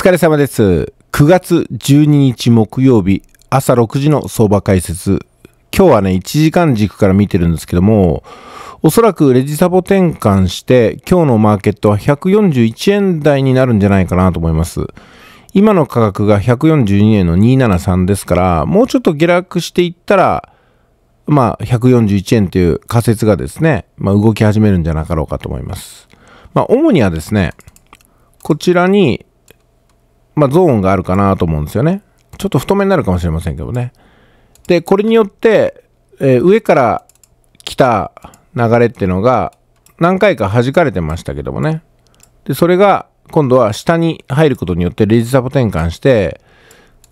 疲れ様です。9月12日木曜日朝6時の相場解説。今日はね、1時間軸から見てるんですけども、おそらくレジサボ転換して、今日のマーケットは141円台になるんじゃないかなと思います。今の価格が142円の273ですから、もうちょっと下落していったら、まあ、141円という仮説がですね、まあ、動き始めるんじゃなかろうかと思います。まあ、主にはですね、こちらに、まあ、ゾーンがあるかなと思うんですよね。ちょっと太めになるかもしれませんけどね。で、これによって、えー、上から来た流れっていうのが何回か弾かれてましたけどもね。で、それが今度は下に入ることによってレジサポ転換して、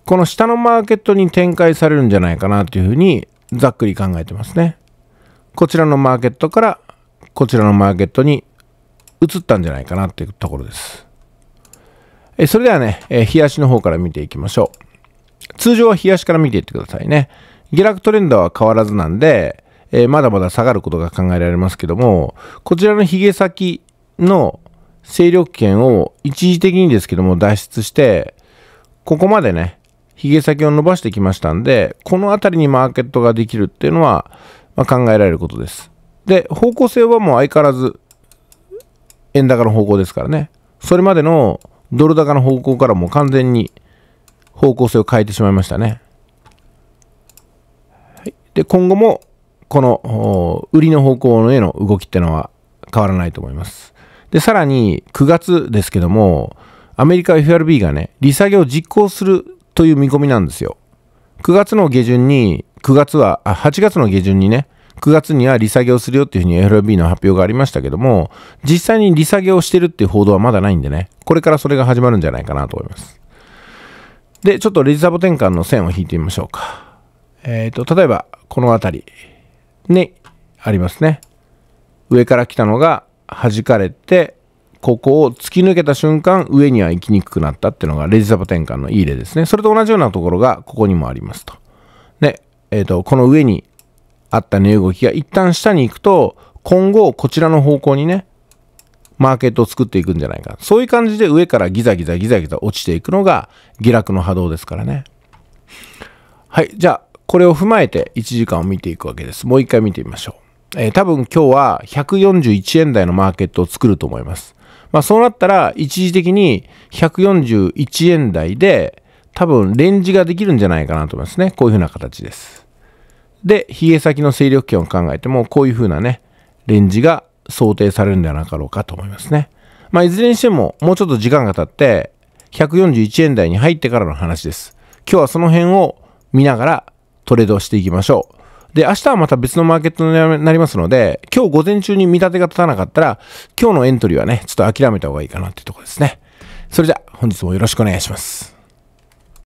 この下のマーケットに展開されるんじゃないかなというふうにざっくり考えてますね。こちらのマーケットからこちらのマーケットに移ったんじゃないかなっていうところです。えそれではね、えー、冷やしの方から見ていきましょう。通常は冷やしから見ていってくださいね。下落トレンドは変わらずなんで、えまだまだ下がることが考えられますけども、こちらのヒゲ先の勢力圏を一時的にですけども脱出して、ここまでね、ヒゲ先を伸ばしてきましたんで、この辺りにマーケットができるっていうのは、まあ、考えられることです。で、方向性はもう相変わらず、円高の方向ですからね。それまでのドル高の方向からも完全に方向性を変えてしまいましたね。はい、で、今後もこの売りの方向への動きってのは変わらないと思います。で、さらに9月ですけども、アメリカ FRB がね、利下げを実行するという見込みなんですよ。9月の下旬に、9月は、あ、8月の下旬にね、9月には利下げをするよっていうふうに FRB の発表がありましたけども、実際に利下げをしてるっていう報道はまだないんでね、これからそれが始まるんじゃないかなと思います。で、ちょっとレジサボ転換の線を引いてみましょうか。えっ、ー、と、例えば、この辺りにありますね。上から来たのが弾かれて、ここを突き抜けた瞬間、上には行きにくくなったっていうのがレジサボ転換のいい例ですね。それと同じようなところがここにもありますと。で、えっ、ー、と、この上にあった値、動きが一旦下に行くと、今後こちらの方向にね、マーケットを作っていくんじゃないか。そういう感じで上からギザギザギザギザ落ちていくのが下落の波動ですからね。はい。じゃあ、これを踏まえて1時間を見ていくわけです。もう一回見てみましょう。えー、多分今日は141円台のマーケットを作ると思います。まあそうなったら一時的に141円台で多分レンジができるんじゃないかなと思いますね。こういうふうな形です。で、え先の勢力圏を考えても、こういう風なね、レンジが想定されるんではなかろうかと思いますね。まあ、いずれにしても、もうちょっと時間が経って、141円台に入ってからの話です。今日はその辺を見ながらトレードしていきましょう。で、明日はまた別のマーケットになりますので、今日午前中に見立てが立たなかったら、今日のエントリーはね、ちょっと諦めた方がいいかなっていうところですね。それじゃ、本日もよろしくお願いします。